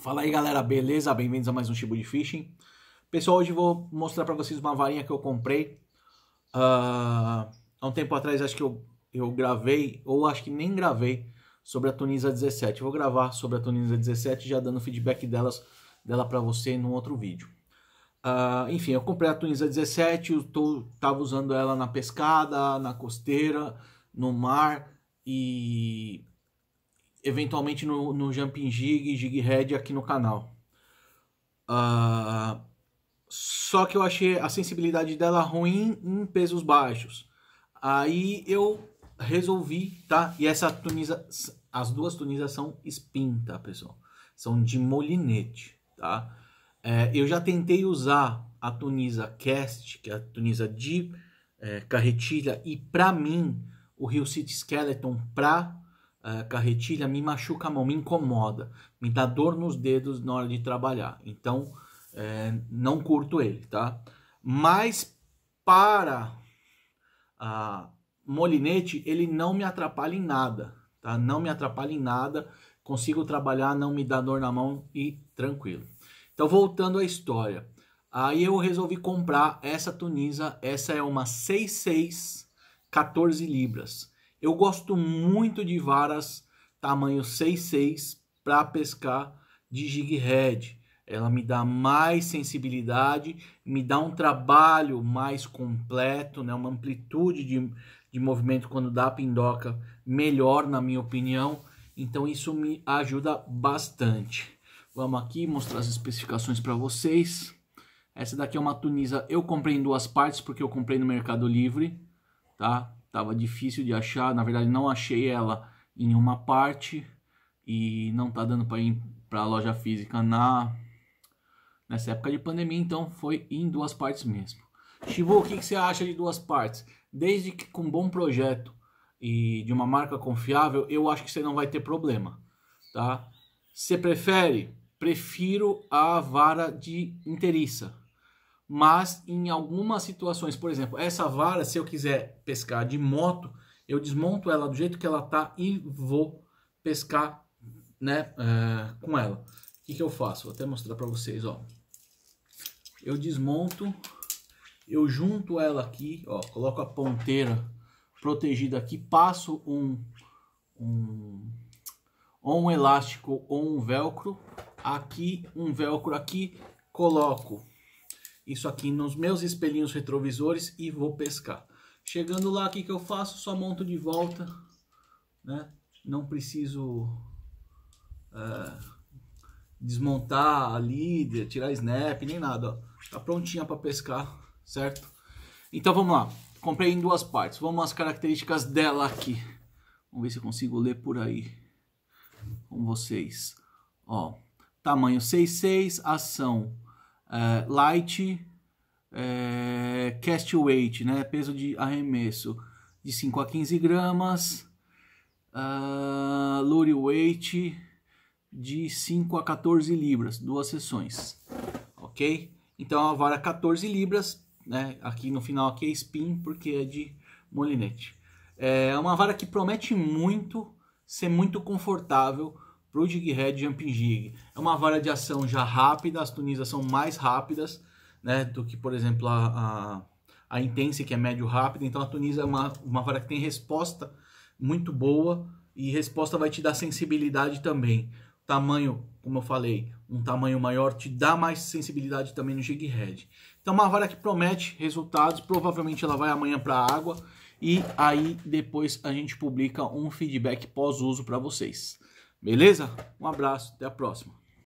Fala aí galera, beleza? Bem-vindos a mais um Chibo de Fishing. Pessoal, hoje vou mostrar para vocês uma varinha que eu comprei. Uh, há um tempo atrás acho que eu, eu gravei, ou acho que nem gravei, sobre a Tunisa 17. Vou gravar sobre a Tunisa 17, já dando feedback delas, dela para você num outro vídeo. Uh, enfim, eu comprei a Tunisa 17, eu tô, tava usando ela na pescada, na costeira, no mar e eventualmente no, no Jumping Jig e Jig Head aqui no canal. Uh, só que eu achei a sensibilidade dela ruim em pesos baixos. Aí eu resolvi, tá? E essa tuniza, as duas tunisas são spin, tá, pessoal? São de molinete, tá? É, eu já tentei usar a tunisa cast, que é a tunisa de é, carretilha, e para mim o Rio City Skeleton pra uh, carretilha me machuca a mão, me incomoda, me dá dor nos dedos na hora de trabalhar. Então, é, não curto ele, tá? Mas para a ah, molinete, ele não me atrapalha em nada, tá? Não me atrapalha em nada, consigo trabalhar, não me dá dor na mão e tranquilo. Então, voltando à história. Aí eu resolvi comprar essa Tunisa, essa é uma 66, 14 libras. Eu gosto muito de varas tamanho 6,6 para pescar de jig head. Ela me dá mais sensibilidade, me dá um trabalho mais completo, né? uma amplitude de, de movimento quando dá a pindoca melhor, na minha opinião. Então isso me ajuda bastante. Vamos aqui mostrar as especificações para vocês. Essa daqui é uma tunisa, eu comprei em duas partes porque eu comprei no Mercado Livre, tá? Tava difícil de achar, na verdade não achei ela em uma parte e não tá dando para ir para a loja física na nessa época de pandemia, então foi em duas partes mesmo. Chivo, o que, que você acha de duas partes? Desde que com um bom projeto e de uma marca confiável, eu acho que você não vai ter problema, tá? Você prefere? Prefiro a vara de inteiriça mas em algumas situações, por exemplo, essa vara, se eu quiser pescar de moto, eu desmonto ela do jeito que ela tá e vou pescar né, é, com ela. O que, que eu faço? Vou até mostrar para vocês, ó. Eu desmonto, eu junto ela aqui, ó, coloco a ponteira protegida aqui, passo um, um ou um elástico ou um velcro aqui, um velcro aqui, coloco isso aqui nos meus espelhinhos retrovisores e vou pescar. Chegando lá, o que, que eu faço? Só monto de volta, né? Não preciso é, desmontar a líder, tirar snap, nem nada. Ó. Tá prontinha para pescar, certo? Então vamos lá. Comprei em duas partes. Vamos às características dela aqui. Vamos ver se eu consigo ler por aí com vocês. Ó, tamanho 66, ação uh, light, uh, cast weight, né? peso de arremesso de 5 a 15 gramas, uh, lure weight de 5 a 14 libras, duas sessões, ok? Então a vara 14 libras, né? aqui no final aqui é spin porque é de molinete. É uma vara que promete muito ser muito confortável, jig Head Jumping Jig. É uma vara de ação já rápida, as tunisas são mais rápidas né, do que, por exemplo, a, a, a Intense, que é médio rápida. Então a tunisa é uma, uma vara que tem resposta muito boa e resposta vai te dar sensibilidade também. Tamanho, como eu falei, um tamanho maior te dá mais sensibilidade também no jig head. Então uma vara que promete resultados, provavelmente ela vai amanhã para a água e aí depois a gente publica um feedback pós-uso para vocês. Beleza? Um abraço, até a próxima.